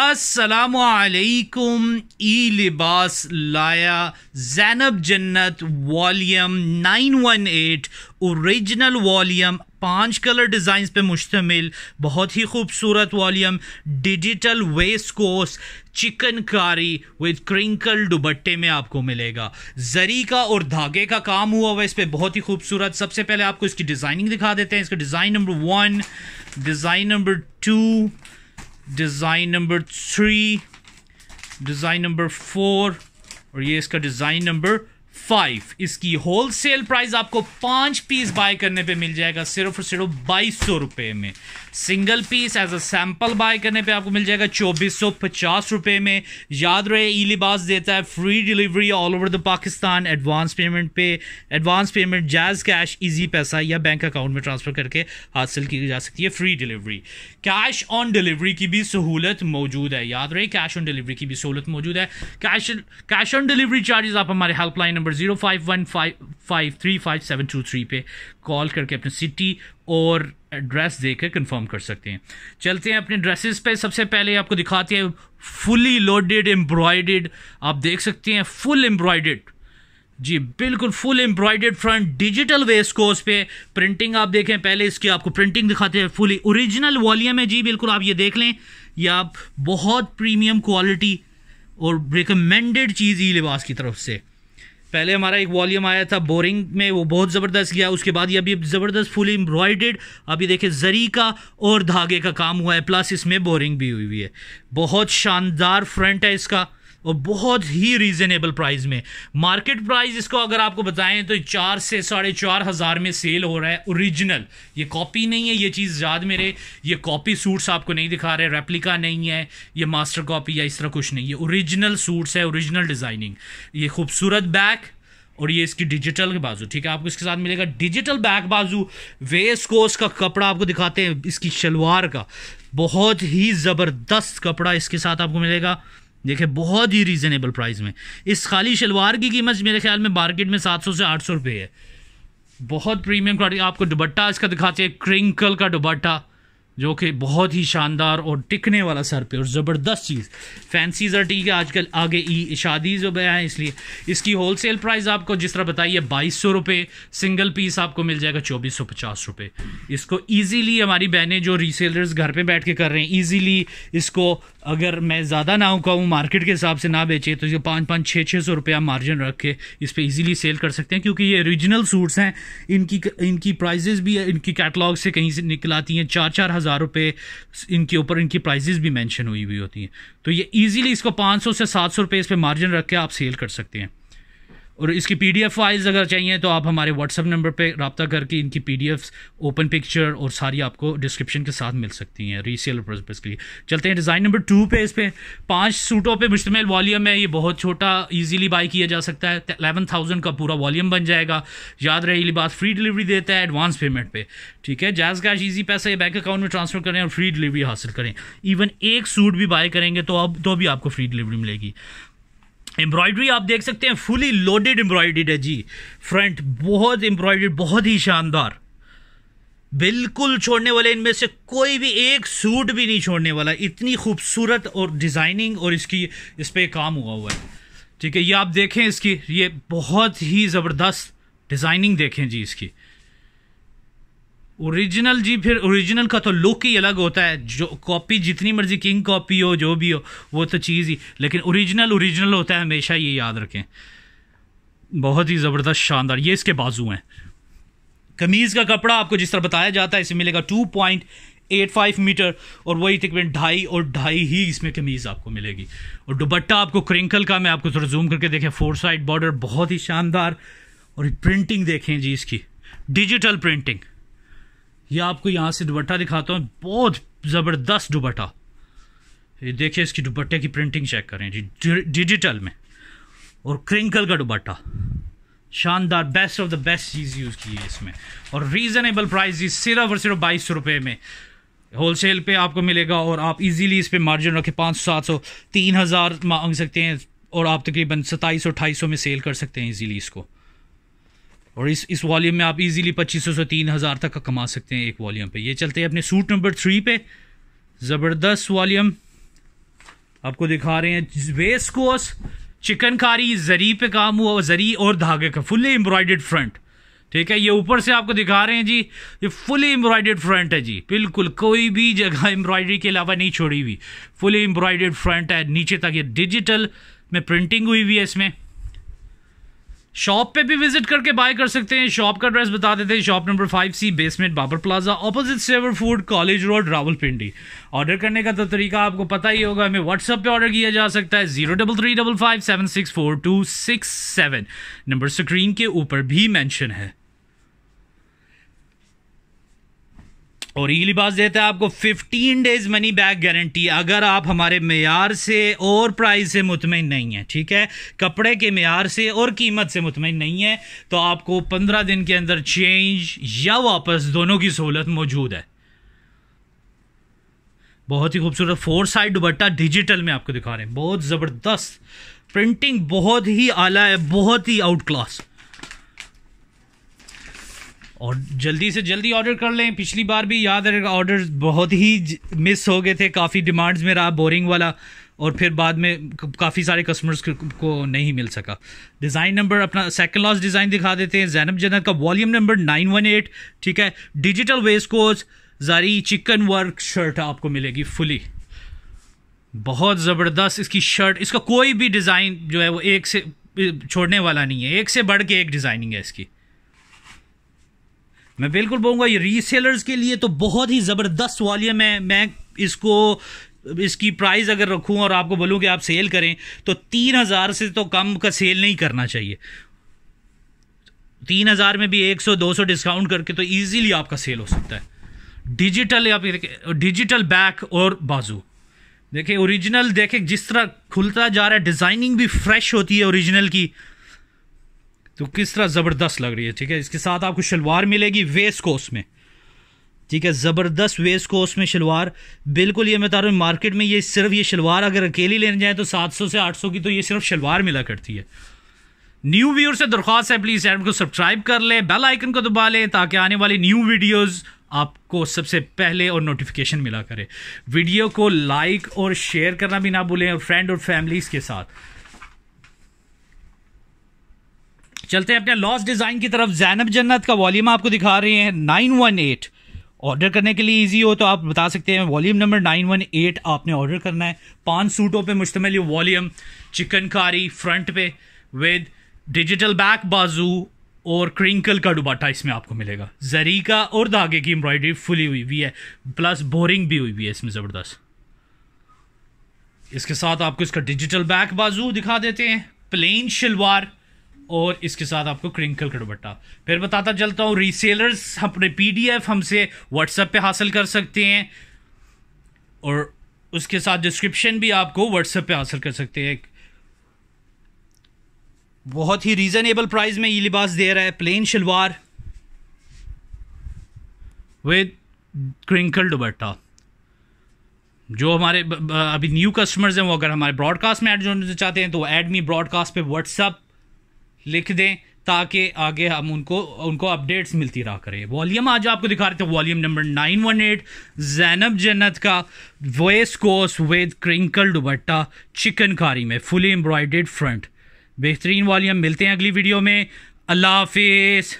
असलकुम ई लिबास लाया Zainab Jannat volume 918 original volume पांच कलर डिज़ाइंस पे मुश्तमिल बहुत ही खूबसूरत volume digital waistcoat chikankari with crinkle दुबट्टे में आपको मिलेगा जरी का और धागे का काम हुआ हुआ इस पर बहुत ही खूबसूरत सबसे पहले आपको इसकी डिज़ाइनिंग दिखा देते हैं इसका design number one design number two design number three design number four और ये इसका डिज़ाइन नंबर फाइव इसकी होलसेल प्राइस आपको पांच पीस बाय करने पे मिल जाएगा सिर्फ और सिर्फ बाईस सौ रुपए में single piece as a sample buy करने पे आपको मिल जाएगा चौबीस सौ पचास रुपए में याद रहे ई लिबास देता है free delivery all over the Pakistan advance payment पे advance payment JazzCash Easypaisa या बैंक अकाउंट में ट्रांसफ़र करके हासिल की जा सकती है free delivery cash on delivery की भी सहूलत मौजूद है याद रहे कैश ऑन डिलीवरी की भी सहूलत मौजूद है cash cash on delivery charges आप हमारे helpline number number zero five one five five three five seven two three पे कॉल करके अपनी सिटी और एड्रेस देकर कंफर्म कर सकते हैं चलते हैं अपने ड्रेसेस पे सबसे पहले आपको दिखाते हैं फुली लोडेड एम्ब्रॉयडेड आप देख सकते हैं फुल एम्ब्रॉयडेड जी बिल्कुल full embroidered front digital waistcoat पे प्रिंटिंग आप देखें पहले इसकी आपको प्रिंटिंग दिखाते हैं फुली ओरिजिनल वॉल्यूम है जी बिल्कुल आप ये देख लें यह आप बहुत प्रीमियम क्वालिटी और रिकमेंडेड चीज़ ही लिबास की तरफ से पहले हमारा एक वॉल्यूम आया था बोरिंग में वो बहुत ज़बरदस्त गया उसके बाद ये अभी ज़बरदस्त फुली एम्ब्रॉयडेड अभी देखे जरी का और धागे का काम हुआ है प्लस इसमें बोरिंग भी हुई हुई है बहुत शानदार फ्रंट है इसका और बहुत ही रीज़नेबल प्राइस में मार्केट प्राइस इसको अगर आपको बताएं तो चार से साढ़े चार हज़ार में सेल हो रहा है ओरिजिनल ये कॉपी नहीं है ये चीज़ याद मेरे ये कॉपी सूट्स आपको नहीं दिखा रहे रेप्लिका नहीं है ये मास्टर कॉपी या इस तरह कुछ नहीं है ओरिजिनल सूट्स है ओरिजिनल डिज़ाइनिंग ये खूबसूरत बैग और ये इसकी डिजिटल के बाजू ठीक है आपको इसके साथ मिलेगा डिजिटल बैक बाजू वेस कोस्ट का कपड़ा आपको दिखाते हैं इसकी शलवार का बहुत ही ज़बरदस्त कपड़ा इसके साथ आपको मिलेगा देखिए बहुत ही रीज़नेबल प्राइस में इस खाली शलवार की कीमत मेरे ख्याल में मार्केट में सात सौ से आठ सौ रुपये है बहुत प्रीमियम क्वालिटी आपको दुबट्टा इसका दिखाते हैं क्रिंकल का दुबट्टा जो कि बहुत ही शानदार और टिकने वाला सर पे और ज़बरदस्त चीज़ फैंसीज आर ठीक है आजकल आगे ई शादी जो बया है इसलिए इसकी होल सेल प्राइस आपको जिस तरह बताइए बाईस सौ रुपये सिंगल पीस आपको मिल जाएगा चौबीस सौ पचास रुपये इसको ईजीली हमारी बहनें जो रीसेलर्स घर पर बैठ के कर रहे हैं ईजीली इसको अगर मैं ज़्यादा ना कहूँ मार्केट के हिसाब से ना बेचे तो ये पाँच पाँच छः छः सौ रुपया मार्जिन रख के इस पर ईजिली सेल कर सकते हैं क्योंकि ये ओरिजिनल सूट्स हैं इनकी इनकी प्राइजेज़ भी इनकी कैटलाग से कहीं से निकल आती हैं चार चार हज़ार हज़ार रुपये इनके ऊपर इनकी प्राइजेज़ भी मैंशन हुई हुई होती हैं तो ये ईजिली इसको पाँच सौ से सात सौ रुपये इस पर मार्जिन रख के आप सेल कर सकते हैं और इसकी पी डी एफ फाइल्स अगर चाहिए तो आप हमारे व्हाट्सअप नंबर पर रबता करके इनकी P D F open picture और सारी आपको डिस्क्रिप्शन के साथ मिल सकती हैं रीसेल पर्पज़ के लिए चलते हैं डिज़ाइन नंबर टू पे इस पर पाँच सूटों पर मुश्तमिल वॉलीम है ये बहुत छोटा ईजीली बाई किया जा सकता है एलेवन थाउजेंड का पूरा वॉलीम बन जाएगा याद रहे बात फ्री डिलीवरी देता है एडवांस पेमेंट पर ठीक है JazzCash Easypaisa bank account में ट्रांसफ़र करें और फ्री डिलीवरी हासिल करें इवन एक सूट भी बाय करेंगे तो अब तो भी आपको फ्री डिलीवरी मिलेगी एम्ब्रॉयडरी आप देख सकते हैं फुली लोडेड एम्ब्रॉयडरी है जी फ्रंट बहुत एम्ब्रॉयडरी बहुत ही शानदार बिल्कुल छोड़ने वाले इनमें से कोई भी एक सूट भी नहीं छोड़ने वाला इतनी खूबसूरत और डिज़ाइनिंग और इसकी इस पर काम हुआ हुआ है ठीक है ये आप देखें इसकी ये बहुत ही ज़बरदस्त डिज़ाइनिंग देखें जी इसकी ओरिजिनल जी फिर ओरिजिनल का तो लुक ही अलग होता है जो कॉपी जितनी मर्जी किंग कॉपी हो जो भी हो वो तो चीज़ ही लेकिन ओरिजिनल ओरिजिनल होता है हमेशा ये याद रखें बहुत ही ज़बरदस्त शानदार ये इसके बाजू हैं कमीज़ का कपड़ा आपको जिस तरह बताया जाता है इसे मिलेगा two point eight five metre और वही तकरीबन ढाई और ढाई ही इसमें कमीज़ आपको मिलेगी और दुबट्टा आपको क्रिंकल का मैं आपको थोड़ा जूम करके देखें फोर साइड बॉर्डर बहुत ही शानदार और प्रिंटिंग देखें जी इसकी डिजिटल प्रिंटिंग ये आपको यहाँ से दुपट्टा दिखाता हूँ बहुत ज़बरदस्त दुपट्टा ये देखिए इसकी दुपट्टे की प्रिंटिंग चेक करें जी डिजिटल में और क्रिंकल का दुपट्टा शानदार बेस्ट ऑफ द बेस्ट चीज़ यूज़ की है इसमें और रीज़नेबल प्राइस जी सिर्फ और सिर्फ बाईस सौ रुपये में होलसेल पे आपको मिलेगा और आप इजीली इस पर मार्जिन रखें पाँच सौ सात सौ तीन हज़ार मांग सकते हैं और आप तकरीबन सताईस सौ अठाईस सौ में सेल कर सकते हैं इजीली इसको और इस इस वॉल्यूम में आप इजीली 2500 से 3000 तक का कमा सकते हैं एक वॉल्यूम पे ये चलते हैं अपने सूट नंबर थ्री पे ज़बरदस्त वॉल्यूम आपको दिखा रहे हैं वेस्ट कोस चिकनकारी जरी पे काम हुआ जरी और धागे का फुली एम्ब्रॉयडेड फ्रंट ठीक है ये ऊपर से आपको दिखा रहे हैं जी ये फुली एम्ब्रॉयडेड फ्रंट है जी बिल्कुल कोई भी जगह एम्ब्रॉयडरी के अलावा नहीं छोड़ी हुई फुली एम्ब्रॉयडेड फ्रंट है नीचे तक ये डिजिटल में प्रिंटिंग हुई हुई है इसमें शॉप पे भी विजिट करके बाय कर सकते हैं शॉप का एड्रेस बता देते हैं shop number five C basement Babar plaza opposite Savour food college road Rawalpindi order करने का तो तरीका आपको पता ही होगा हमें व्हाट्सअप पे ऑर्डर किया जा सकता है zero double three double five seven six four two six seven number screen के ऊपर भी मैंशन है और ये लिबास देता है आपको 15 डेज मनी बैक गारंटी अगर आप हमारे मैार से और प्राइस से मुतमिन नहीं है ठीक है कपड़े के मैार से और कीमत से मुतमिन नहीं है तो आपको 15 दिन के अंदर चेंज या वापस दोनों की सहूलत मौजूद है बहुत ही खूबसूरत फोर साइड दुबट्टा डिजिटल में आपको दिखा रहे हैं बहुत ज़बरदस्त प्रिंटिंग बहुत ही आला है बहुत ही आउट क्लास और जल्दी से जल्दी ऑर्डर कर लें पिछली बार भी याद रहेगा ऑर्डर बहुत ही मिस हो गए थे काफ़ी डिमांड्स में रहा बोरिंग वाला और फिर बाद में काफ़ी सारे कस्टमर्स को नहीं मिल सका डिज़ाइन नंबर अपना सेकंड लास्ट डिज़ाइन दिखा देते हैं जैनब जनत का volume number nine one eight ठीक है डिजिटल वेस्ट कोच जारी चिकन वर्क शर्ट आपको मिलेगी फुली बहुत ज़बरदस्त इसकी शर्ट इसका कोई भी डिज़ाइन जो है वो एक से छोड़ने वाला नहीं है एक से बढ़ के एक डिज़ाइनिंग है इसकी मैं बिल्कुल बोलूँगा ये रीसेलर्स के लिए तो बहुत ही ज़बरदस्त वॉल्यूम है मैं इसको इसकी प्राइस अगर रखूँ और आपको बोलूँ कि आप सेल करें तो तीन हज़ार से तो कम का सेल नहीं करना चाहिए तीन हज़ार में भी एक सौ दो सौ डिस्काउंट करके तो ईजीली आपका सेल हो सकता है डिजिटल या फिर डिजिटल बैक और बाजू देखिए ओरिजिनल देखें जिस तरह खुलता जा रहा है डिज़ाइनिंग भी फ्रेश होती है ओरिजिनल की तो किस तरह ज़बरदस्त लग रही है ठीक है इसके साथ आपको शलवार मिलेगी वेस्ट कोस में ठीक है ज़बरदस्त वेस्ट कोस में शलवार बिल्कुल ये मैं बता रहा हूँ मार्केट में ये सिर्फ ये शलवार अगर अकेली लेने जाए तो 700 से 800 की तो ये सिर्फ शलवार मिला करती है न्यू व्यूअर से दरख्वास्त है प्लीज़ चैनल को सब्सक्राइब कर लें बेल आइकन को दबा लें ताकि आने वाली न्यू वीडियोज आपको सबसे पहले और नोटिफिकेशन मिला करे वीडियो को लाइक और शेयर करना भी ना भूलें और फ्रेंड और फैमिलीज़ के साथ चलते हैं अपने लॉस डिज़ाइन की तरफ जैनब जन्नत का वॉल्यूम आपको दिखा रहे हैं नाइन वन एट ऑर्डर करने के लिए इजी हो तो आप बता सकते हैं volume number nine one eight आपने ऑर्डर करना है पांच सूटों पे मुश्तमिल ये वॉल्यूम चिकनकारी फ्रंट पे विद डिजिटल बैक बाजू और क्रिंकल का डुबाटा इसमें आपको मिलेगा जरी का और धागे की एम्ब्रॉयडरी फुली हुई हुई है प्लस बोरिंग भी हुई हुई है इसमें ज़बरदस्त इसके साथ आपको इसका डिजिटल बैक बाजू दिखा देते हैं प्लेन शलवार और इसके साथ आपको क्रिंकल का फिर बताता चलता हूँ रीसेलर्स अपने पीडीएफ हमसे व्हाट्सएप पे हासिल कर सकते हैं और उसके साथ डिस्क्रिप्शन भी आपको व्हाट्सएप पे हासिल कर सकते हैं बहुत ही रीज़नेबल प्राइस में ये लिबास दे रहा है plain shalwar with crinkle dupatta जो हमारे अभी न्यू कस्टमर्स हैं वो अगर हमारे ब्रॉडकास्ट में ऐड जोड़ना चाहते हैं तो एडमी ब्रॉडकास्ट पे व्हाट्सएप लिख दें ताकि आगे हम उनको उनको अपडेट्स मिलती रहा करें वॉल्यूम आज आपको दिखा रहे थे वॉल्यूम नंबर 918 जैनब जन्नत का waistcoat with crinkle dupatta chikankari में फुली एम्ब्रॉयडेड फ्रंट बेहतरीन वॉल्यूम मिलते हैं अगली वीडियो में अल्लाह हाफिज़